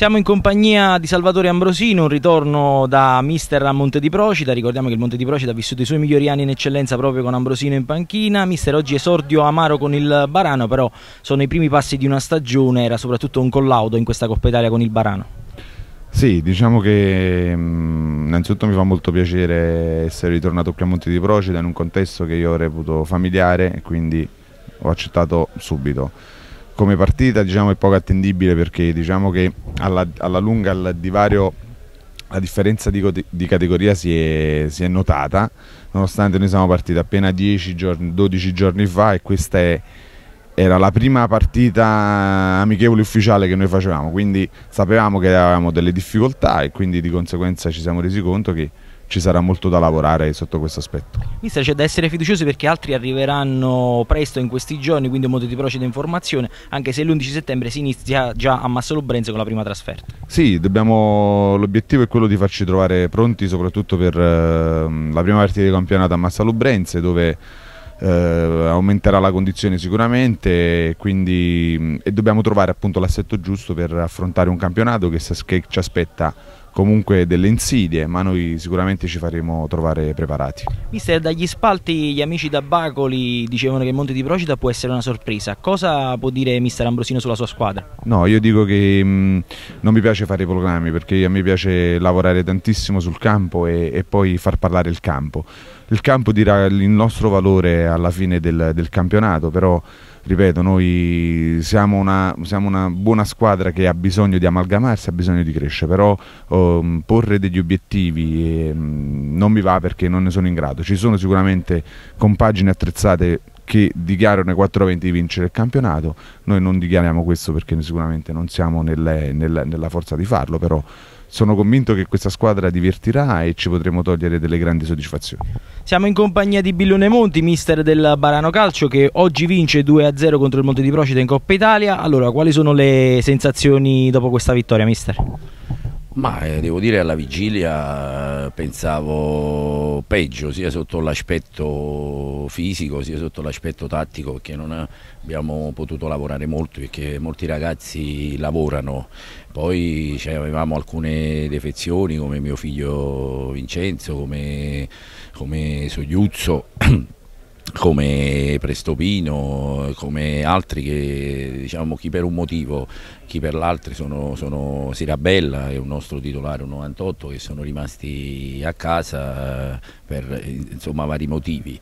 Siamo in compagnia di Salvatore Ambrosino, un ritorno da mister a Monte di Procida. Ricordiamo che il Monte di Procida ha vissuto i suoi migliori anni in eccellenza proprio con Ambrosino in panchina. Mister oggi esordio amaro con il Barano, però sono i primi passi di una stagione, era soprattutto un collaudo in questa Coppa Italia con il Barano. Sì, diciamo che mm, innanzitutto mi fa molto piacere essere ritornato qui a Monte di Procida in un contesto che io reputo familiare, quindi ho accettato subito come partita diciamo, è poco attendibile perché diciamo che alla, alla lunga il divario la differenza di, di categoria si è, si è, notata, nonostante noi siamo partiti appena 10 giorni, 12 giorni fa e questa è, era la prima partita amichevole ufficiale che noi facevamo, quindi sapevamo che avevamo delle difficoltà e quindi di conseguenza ci siamo resi conto che ci sarà molto da lavorare sotto questo aspetto. Mister, c'è da essere fiduciosi perché altri arriveranno presto in questi giorni, quindi un modo di procedere informazione, anche se l'11 settembre si inizia già a Massalobrenzo con la prima trasferta. Sì, l'obiettivo è quello di farci trovare pronti soprattutto per ehm, la prima partita di campionato a Massalobrenze dove eh, aumenterà la condizione sicuramente quindi, mm, e dobbiamo trovare l'assetto giusto per affrontare un campionato che, che ci aspetta comunque delle insidie, ma noi sicuramente ci faremo trovare preparati. Mister, dagli spalti gli amici da Bacoli dicevano che Monte di Procida può essere una sorpresa. Cosa può dire mister Ambrosino sulla sua squadra? No, io dico che mh, mm, non mi piace fare i programmi perché a me piace lavorare tantissimo sul campo e, e poi far parlare il campo il campo dirà il nostro valore alla fine del, del campionato, però ripeto, noi siamo una, siamo una, buona squadra che ha bisogno di amalgamarsi, ha bisogno di crescere, però um, porre degli obiettivi um, non mi va perché non ne sono in grado. Ci sono sicuramente compagini attrezzate che dichiarano 4-20 di vincere il campionato, noi non dichiariamo questo perché sicuramente non siamo nelle, nella, nella forza di farlo, però sono convinto che questa squadra divertirà e ci potremo togliere delle grandi soddisfazioni. Siamo in compagnia di Billone Monti, mister del Barano Calcio, che oggi vince 2-0 contro il Monte di Procida in Coppa Italia. Allora, quali sono le sensazioni dopo questa vittoria, mister? Ma eh, devo dire alla vigilia eh, pensavo peggio sia sotto l'aspetto fisico sia sotto l'aspetto tattico perché non abbiamo potuto lavorare molto perché molti ragazzi lavorano, poi cioè, avevamo alcune defezioni come mio figlio Vincenzo, come, come Sogliuzzo come Prestopino, come altri che diciamo chi per un motivo, chi per l'altro sono, sono Sirabella, e un nostro titolare un 98 che sono rimasti a casa per insomma vari motivi.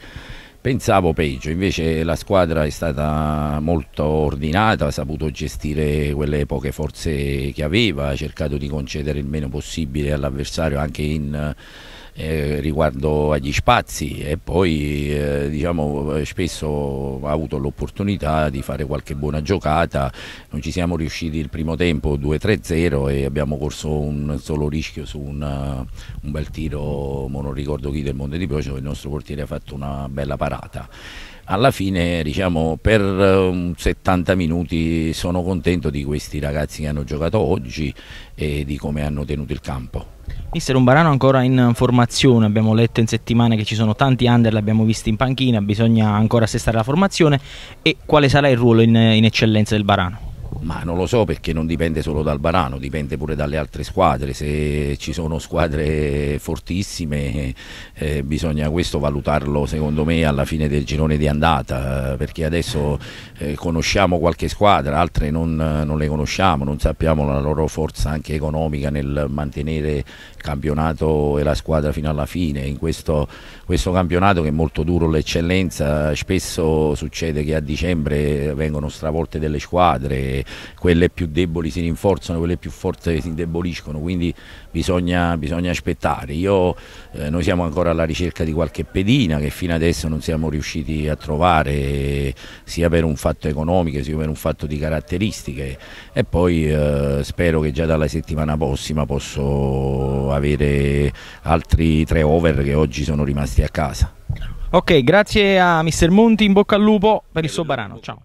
Pensavo peggio, invece la squadra è stata molto ordinata, ha saputo gestire quelle poche forze che aveva, ha cercato di concedere il meno possibile all'avversario anche in eh, riguardo agli spazi e poi eh, diciamo, eh, spesso ha avuto l'opportunità di fare qualche buona giocata, non ci siamo riusciti il primo tempo 2-3-0 e abbiamo corso un solo rischio su una, eh, un bel tiro, non ricordo chi del Monte di Procino, il nostro portiere ha fatto una bella parata alla fine diciamo, per 70 eh, minuti sono contento di questi ragazzi che hanno giocato oggi e di come hanno tenuto il campo. Mister Umbarano ancora in formazione, abbiamo letto in settimane che ci sono tanti under, l'abbiamo visto in panchina, bisogna ancora assestare la formazione e quale sarà il ruolo in, in eccellenza del Barano? ma non lo so perché non dipende solo dal Barano, dipende pure dalle altre squadre, se ci sono squadre fortissime eh, bisogna questo valutarlo secondo me alla fine del girone di andata, eh, perché adesso eh, conosciamo qualche squadra, altre non, eh, non, le conosciamo, non sappiamo la loro forza anche economica nel mantenere il campionato e la squadra fino alla fine, in questo, questo campionato che è molto duro l'eccellenza, spesso succede che a dicembre vengono stravolte delle squadre, quelle più deboli si rinforzano, quelle più forti si indeboliscono, quindi bisogna, bisogna aspettare. Io, eh, noi siamo ancora alla ricerca di qualche pedina che fino adesso non siamo riusciti a trovare, sia per un fatto economico sia per un fatto di caratteristiche e poi eh, spero che già dalla settimana prossima posso avere altri tre over che oggi sono rimasti a casa. Ok, grazie a Mr. Monti, in bocca al lupo per il suo barano. Ciao.